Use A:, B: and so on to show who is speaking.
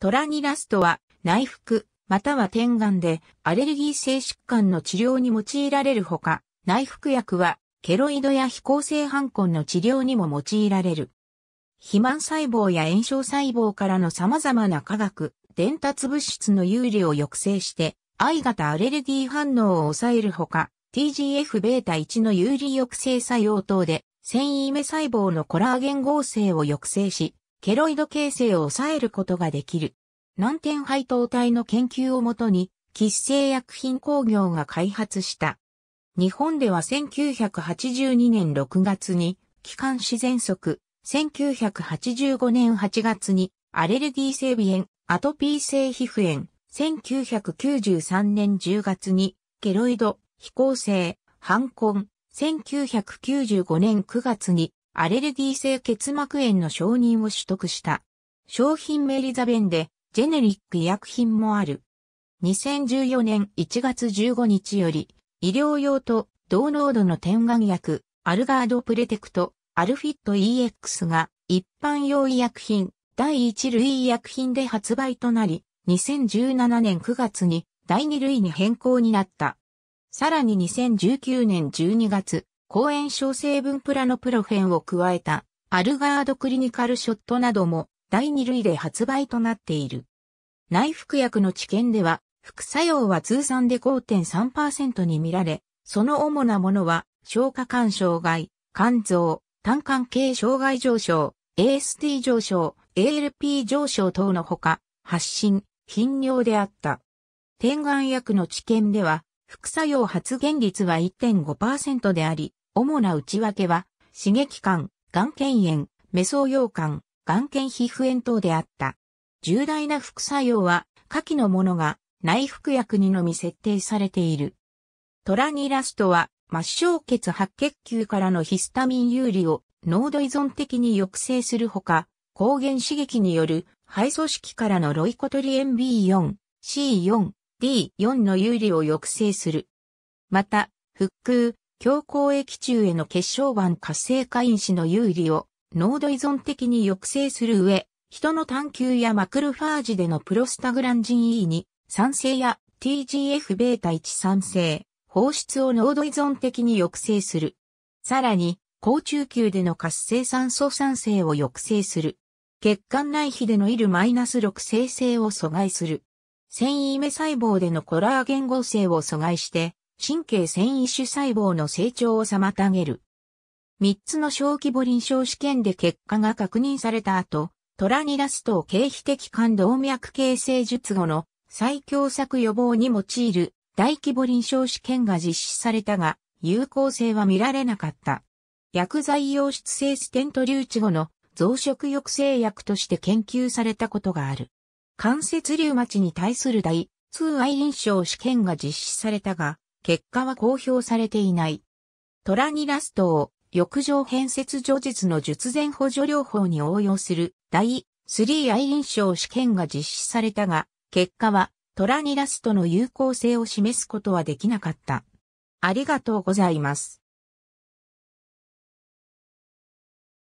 A: トラニラストは内服、または点眼でアレルギー性疾患の治療に用いられるほか、内服薬はケロイドや非抗性反根の治療にも用いられる。肥満細胞や炎症細胞からの様々な化学、伝達物質の有利を抑制して、I 型アレルギー反応を抑えるほか、TGF-β1 の有利抑制作用等で、繊維目細胞のコラーゲン合成を抑制し、ケロイド形成を抑えることができる。難点配当体の研究をもとに、喫製薬品工業が開発した。日本では1982年6月に、気管自然則、1985年8月に、アレルギー性鼻炎、アトピー性皮膚炎、1993年10月に、ケロイド、非抗性、反根、1995年9月に、アレルギー性結膜炎の承認を取得した。商品メリザベンで、ジェネリック医薬品もある。2014年1月15日より、医療用と同濃度の点眼薬、アルガードプレテクト、アルフィット EX が一般用医薬品、第一類医薬品で発売となり、2017年9月に第二類に変更になった。さらに2019年12月、抗炎症成分プラノプロフェンを加えたアルガードクリニカルショットなども第2類で発売となっている。内服薬の治験では副作用は通算で5.3%に見られ、その主なものは消化管障害、肝臓、胆管系障害上昇、AST 上昇、ALP 上昇等のほか、発疹、頻尿であった。点眼薬の治験では、副作用発現率は1.5%であり、主な内訳は、刺激感、眼瞼炎、メソ溶感、眼瞼皮膚炎等であった。重大な副作用は、下記のものが内服薬にのみ設定されている。トラニラストは、末梢血白血球からのヒスタミン有利を濃度依存的に抑制するほか、抗原刺激による肺組織からのロイコトリエン B4、C4、D4 の有利を抑制する。また、腹腔、強行液中への結晶板活性化因子の有利を濃度依存的に抑制する上、人の探求やマクロファージでのプロスタグランジン E に酸性や TGF-β1 酸性、放出を濃度依存的に抑制する。さらに、高中級での活性酸素酸性を抑制する。血管内皮でのイル -6 生成を阻害する。繊維目細胞でのコラーゲン合成を阻害して、神経繊維種細胞の成長を妨げる。三つの小規模臨床試験で結果が確認された後、トラニラストを経皮的冠動脈形成術後の最強作予防に用いる大規模臨床試験が実施されたが、有効性は見られなかった。薬剤溶出性ステント留置後の増殖抑制薬として研究されたことがある。関節リウマチに対する大、通愛臨床試験が実施されたが、結果は公表されていない。トラニラストを浴場変節除術の術前補助療法に応用する第3愛臨床試験が実施されたが、結果はトラニラストの有効性を示すことはできなかった。ありがとうございます。